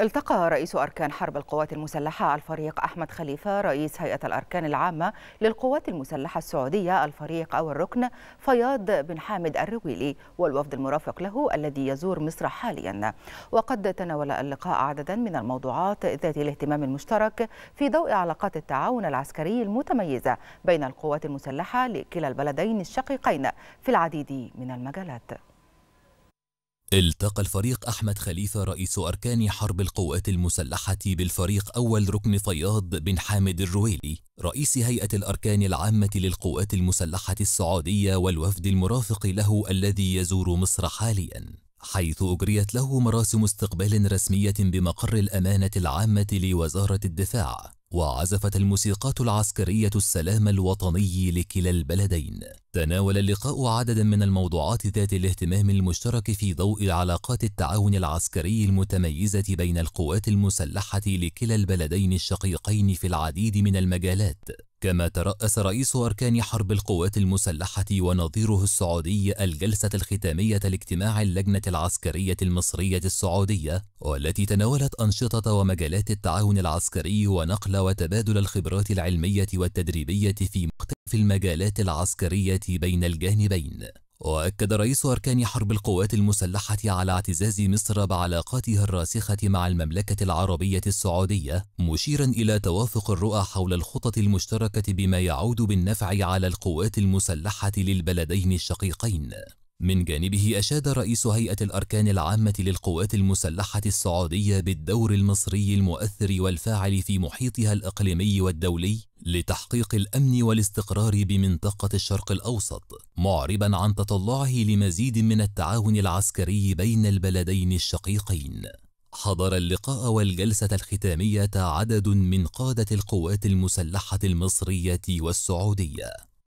التقى رئيس أركان حرب القوات المسلحة الفريق أحمد خليفة رئيس هيئة الأركان العامة للقوات المسلحة السعودية الفريق أو الركن فياض بن حامد الرويلي والوفد المرافق له الذي يزور مصر حاليا وقد تناول اللقاء عددا من الموضوعات ذات الاهتمام المشترك في ضوء علاقات التعاون العسكري المتميزة بين القوات المسلحة لكلا البلدين الشقيقين في العديد من المجالات التقى الفريق أحمد خليفة رئيس أركان حرب القوات المسلحة بالفريق أول ركن فياض بن حامد الرويلي رئيس هيئة الأركان العامة للقوات المسلحة السعودية والوفد المرافق له الذي يزور مصر حالياً حيث أجريت له مراسم استقبال رسمية بمقر الأمانة العامة لوزارة الدفاع وعزفت الموسيقات العسكرية السلام الوطني لكلا البلدين. تناول اللقاء عددا من الموضوعات ذات الاهتمام المشترك في ضوء علاقات التعاون العسكري المتميزة بين القوات المسلحة لكلا البلدين الشقيقين في العديد من المجالات، كما ترأس رئيس أركان حرب القوات المسلحة ونظيره السعودي الجلسة الختامية لاجتماع اللجنة العسكرية المصرية السعودية والتي تناولت أنشطة ومجالات التعاون العسكري ونقل وتبادل الخبرات العلمية والتدريبية في مختلف المجالات العسكرية بين الجانبين وأكد رئيس أركان حرب القوات المسلحة على اعتزاز مصر بعلاقاتها الراسخة مع المملكة العربية السعودية مشيرا إلى توافق الرؤى حول الخطط المشتركة بما يعود بالنفع على القوات المسلحة للبلدين الشقيقين من جانبه أشاد رئيس هيئة الأركان العامة للقوات المسلحة السعودية بالدور المصري المؤثر والفاعل في محيطها الإقليمي والدولي لتحقيق الأمن والاستقرار بمنطقة الشرق الأوسط، معربًا عن تطلعه لمزيد من التعاون العسكري بين البلدين الشقيقين. حضر اللقاء والجلسة الختامية عدد من قادة القوات المسلحة المصرية والسعودية